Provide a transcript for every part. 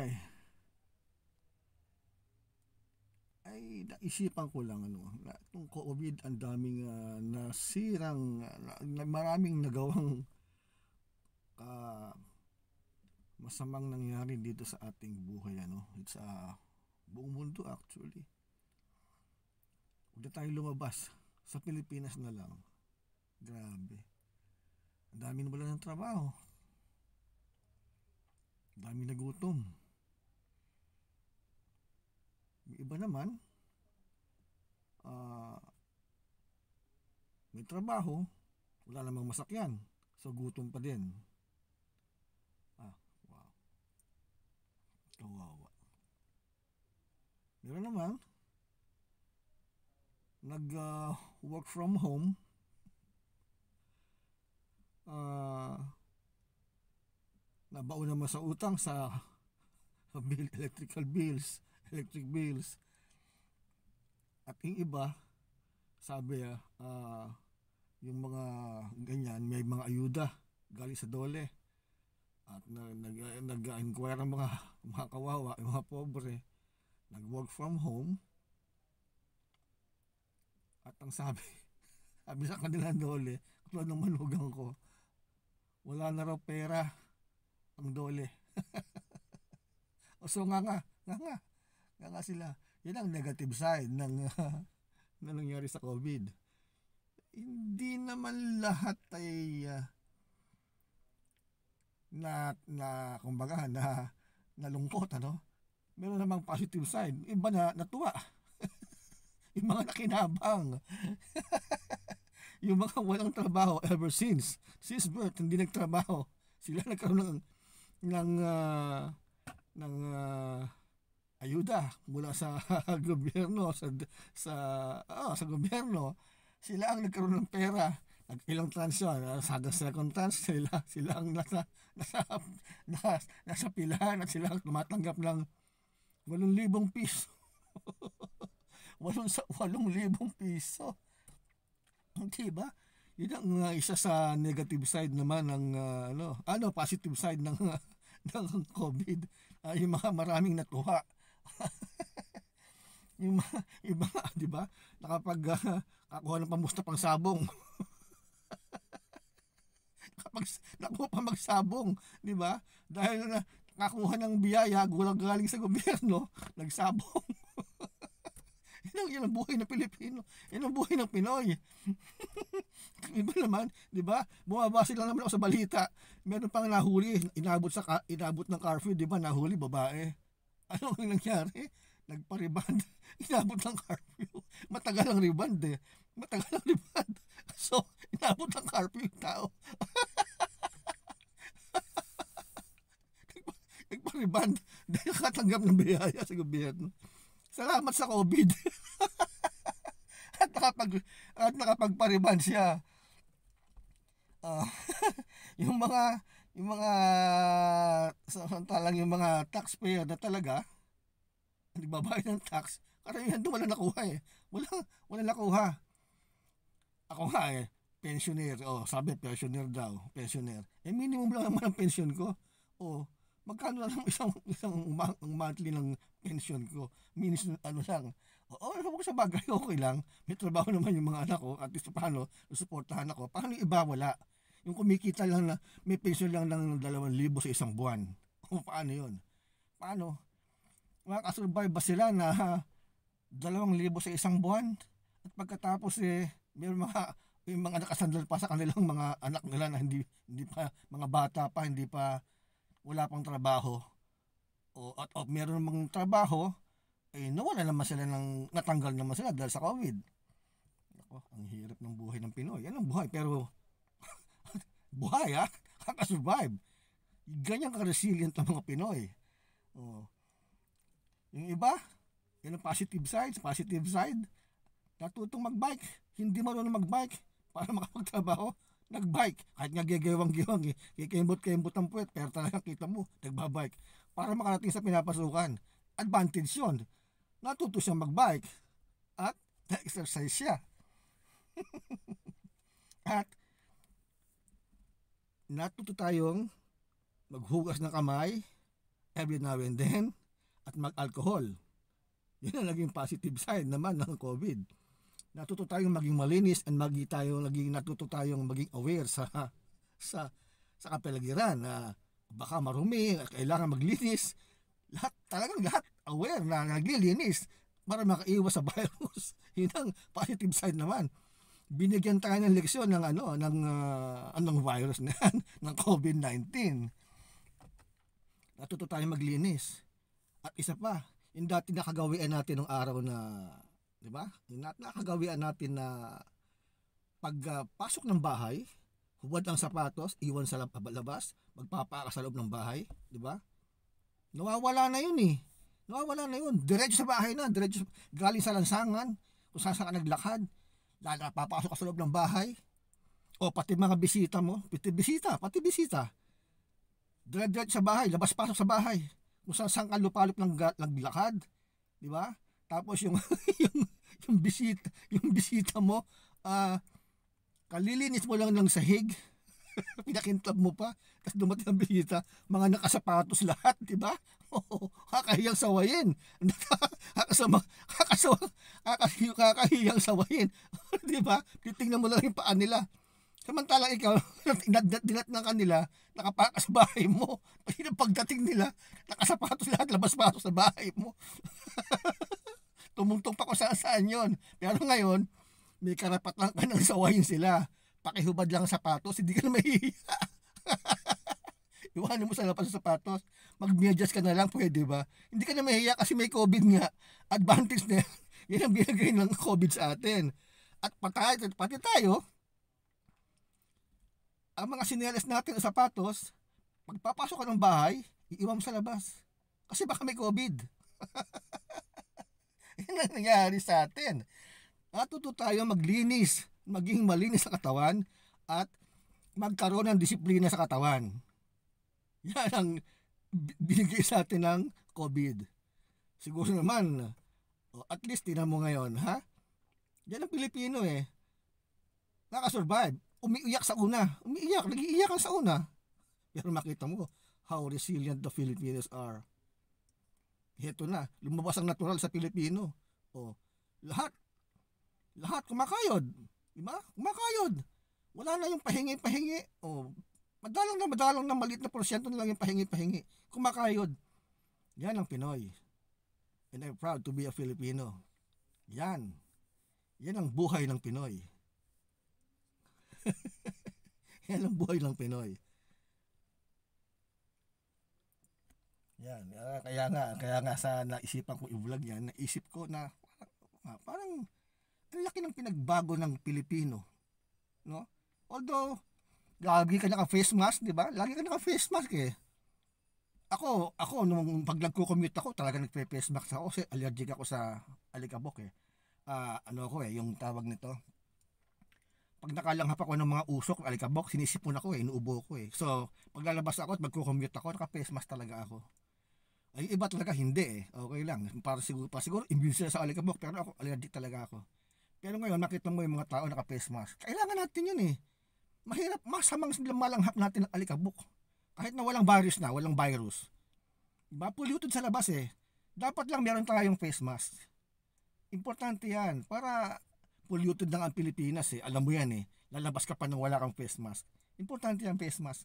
ay Ay, naisipan ko lang ano, na, itong COVID, ang daming uh, nasirang, na, na, maraming nagawang uh, masamang nangyari dito sa ating buhay ano sa uh, buong mundo actually huwag tayo lumabas sa Pilipinas na lang grabe ang dami na wala ng trabaho ang dami nagutom Iba naman, uh, may trabaho, wala namang masakyan, so gutom pa din. Ah, wow. Kawawa. Meron naman, nag-work ah, uh, from home, uh, ah, nabao naman sa utang sa bill, electrical bills, electric bills. At yung iba, sabi ah, uh, yung mga ganyan, may mga ayuda galing sa dole. At nag, nag-inquire ang mga, mga kawawa, yung mga pobre. Nag-work from home. At ang sabi, sabi sa kanila dole, katulad ng manugang ko, wala na raw pera ang dole. o so nga nga, nga nga. Kaya nga sila, yan ang negative side ng uh, na nangyari sa COVID. Hindi naman lahat ay uh, na, na kumbaga na nalungkot ano. Meron namang positive side. Iba na natuwa. yung mga nakinabang. yung mga walang trabaho ever since. Since birth, hindi nagtrabaho. Sila nagkaroon ng ng uh, ng uh, ayuda mula sa gobyerno sa sa oh, sa gobyerno sila ang nagkaroon ng pera nag ilang trans yun ah, sa second trans sila sila ang nasa nasa nasa, nasa pilahan at sila ang tumatanggap ng 8,000 piso 8,000 piso hindi ba yun ang uh, isa sa negative side naman ng uh, ano ano positive side ng uh, ng COVID uh, yung mga maraming natuwa yung mga, iba, di ba? Nakapag uh, ah, kakuha ng pamusta pang sabong. Kapag nakuha pa magsabong, di ba? Dahil na nakakuha ng biyaya, gulang galing sa gobyerno, nagsabong. Yan ang, yan ang buhay ng Pilipino. Yan ang buhay ng Pinoy. iba naman, di ba? Bumabase lang naman ako sa balita. Meron pang nahuli, inabot, sa, inabot ng curfew, di ba? Nahuli, babae. Ano ang nangyari? Nagpa-rebound. inabot ng curfew. Matagal ang rebound eh. Matagal ang rebound. So, inabot ng curfew yung tao. nagpa-rebound dahil katanggap ng biyaya sa gobyerno. Salamat sa COVID. at nakapag at nakapagpa-rebound siya. Uh, yung mga yung mga samantalang yung mga taxpayer na talaga nagbabayad ng tax karamihan doon wala nakuha eh wala, wala nakuha ako nga eh pensioner oh sabi pensioner daw pensioner eh minimum lang naman ang pension ko oh magkano lang isang isang monthly ng pension ko minus ano lang o oh, kung oh, sa bagay okay lang may trabaho naman yung mga anak ko at least paano susuportahan ako paano iba wala yung kumikita lang na may pension lang ng 2,000 sa isang buwan. O paano yun? Paano? Makasurvive ba sila na 2,000 sa isang buwan? At pagkatapos eh, may mga yung mga nakasandal pa sa kanilang mga anak nila na hindi hindi pa mga bata pa hindi pa wala pang trabaho o at o meron mang trabaho eh nawala naman sila ng natanggal naman sila dahil sa COVID. Ako, ang hirap ng buhay ng Pinoy. Yan ang buhay pero buhay ha, kakasurvive. Ganyan ka-resilient ang mga Pinoy. Oh. Yung iba, yun ang positive side, positive side, natutong magbike, hindi marunong magbike para makapagtrabaho, nagbike, kahit nga gegewang-gewang, eh. kikembot-kembot ang puwet, pero talagang kita mo, nagbabike, para makarating sa pinapasukan. Advantage yun. Natuto siyang magbike at na-exercise siya. at natuto tayong maghugas ng kamay every now and then at mag-alcohol. Yun ang naging positive sign naman ng COVID. Natuto tayong maging malinis at magi tayo naging natuto tayong maging aware sa sa sa kapaligiran na baka marumi, kailangan maglinis. Lahat talagang lahat aware na naglilinis para makaiwas sa virus. Yun ang positive sign naman binigyan tayo ng leksyon ng ano ng uh, anong virus na yan, ng COVID-19. Natuto tayo maglinis. At isa pa, yung dati nakagawian natin ng araw na, di ba? Yung nakagawian natin na pagpasok ah, uh, ng bahay, hubad ang sapatos, iwan sa labas, magpapaka sa loob ng bahay, di ba? Nawawala na yun eh. Nawawala na yun. Diretso sa bahay na, diretso galing sa lansangan, kung saan saan ka naglakad Lalo na papasok ka sa loob ng bahay. O pati mga bisita mo. Pati bisita, pati bisita. dread-dread sa bahay, labas-pasok sa bahay. Kung saan saan ka lupalop ng, ng lakad. Di ba? Tapos yung, yung, yung bisita, yung bisita mo, ah, uh, kalilinis mo lang ng sahig, pinakintab mo pa, tapos dumating ang bisita, mga nakasapatos lahat, di ba? kakahiyang sawayin. kakasawa, kakasawa, kakahiyang, kakahiyang sawayin. di ba? Titingnan mo lang yung paan nila. Samantalang ikaw, dinat ng kanila, nakapakas sa bahay mo. Yung pagdating nila, nakasapatos lahat, labas-pasok sa bahay mo. Tumungtong pa ko saan saan yon. Pero ngayon, may karapat lang ka nang sawayin sila. Pakihubad lang sapatos, hindi ka na mahihiya iwanan mo sa lapas sa sapatos, mag-adjust ka na lang, pwede ba? Hindi ka na mahiya kasi may COVID nga. Advantage na yan. yan ang binagay ng COVID sa atin. At patay, pati tayo, ang mga sinelas natin sa sapatos, pagpapasok ka ng bahay, iiwan mo sa labas. Kasi baka may COVID. yan ang nangyari sa atin. Natuto tayo maglinis, maging malinis sa katawan at magkaroon ng disiplina sa katawan. Yan ang binigay sa atin ng COVID. Siguro naman, at least tinan mo ngayon, ha? Yan ang Pilipino eh. Nakasurvive. Umiiyak sa una. Umiiyak. Nagiiyak sa una. Pero makita mo how resilient the Filipinos are. Heto na. Lumabas ang natural sa Pilipino. Oh, lahat. Lahat kumakayod. Diba? Kumakayod. Wala na yung pahingi-pahingi. Oh, Madalang na, madalang na, maliit na porsyento na lang yung pahingi-pahingi. Kumakayod. Yan ang Pinoy. And I'm proud to be a Filipino. Yan. Yan ang buhay ng Pinoy. Yan ang buhay ng Pinoy. Yan. Ah, kaya nga, kaya nga sa naisipan ko i-vlog yan, naisip ko na parang, parang ang laki ng pinagbago ng Pilipino. No? Although, Lagi ka naka-face mask, di ba? Lagi ka naka-face mask eh. Ako, ako, nung pag nagko-commute ako, talaga nagpe-face mask ako kasi allergic ako sa alikabok eh. Uh, ano ko eh, yung tawag nito. Pag nakalanghap ako ng mga usok, alikabok, sinisipon ako eh, inuubo ko eh. So, pag lalabas ako at magko-commute ako, naka-face mask talaga ako. Ay, iba talaga hindi eh. Okay lang. Para siguro, para siguro immune sila sa alikabok. Pero ako, allergic talaga ako. Pero ngayon, nakita mo yung mga tao naka-face mask. Kailangan natin yun eh mahirap, masamang malanghap natin ang alikabok. Kahit na walang virus na, walang virus. Diba? Polluted sa labas eh. Dapat lang meron tayong face mask. Importante yan. Para polluted lang ang Pilipinas eh. Alam mo yan eh. Lalabas ka pa nang wala kang face mask. Importante yung face mask.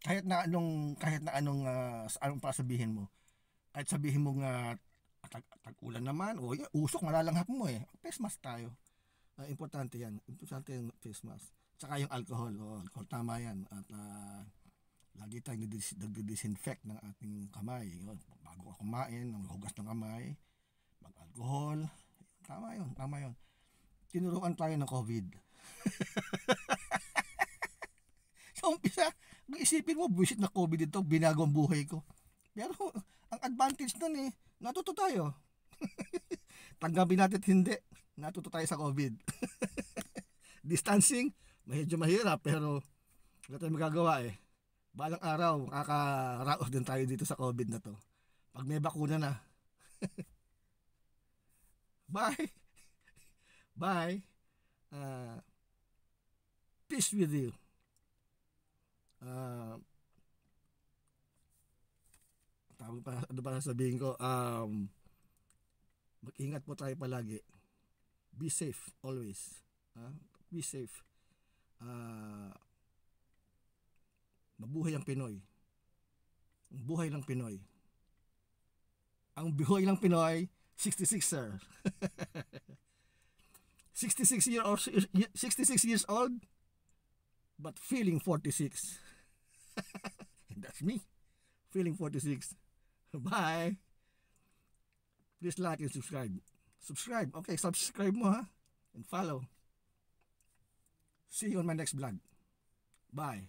Kahit na anong, kahit na anong, uh, anong pasabihin mo. Kahit sabihin mo nga ah, tag, tag-ulan naman o usok, malalanghap mo eh. Face mask tayo. Uh, importante yan. Importante yung face mask. Tsaka yung alcohol. O, alcohol, tama yan. At uh, lagi tayong nag-disinfect ng ating kamay. Yun, bago ka kumain, ang hugas ng kamay, mag-alcohol. Tama yun, tama yun. Tinuruan tayo ng COVID. Sa umpisa, isipin mo, buwisit na COVID dito, binago ang buhay ko. Pero ang advantage nun eh, natuto tayo. Tanggapin natin hindi, natuto tayo sa COVID. Distancing, medyo mahirap pero wala tayong magagawa eh. Balang araw, kakaraos din tayo dito sa COVID na to. Pag may bakuna na. Bye! Bye! Uh, peace with you. Uh, tawag pa, ano pa sabihin ko, um, mag-ingat po tayo palagi. Be safe always. Huh? Ah, be safe uh, mabuhay ang Pinoy. Ang buhay ng Pinoy. Ang buhay ng Pinoy, 66 sir. 66 years old, 66 years old but feeling 46. That's me. Feeling 46. Bye. Please like and subscribe. Subscribe. Okay, subscribe mo ha. And follow. See you on my next vlog. Bye.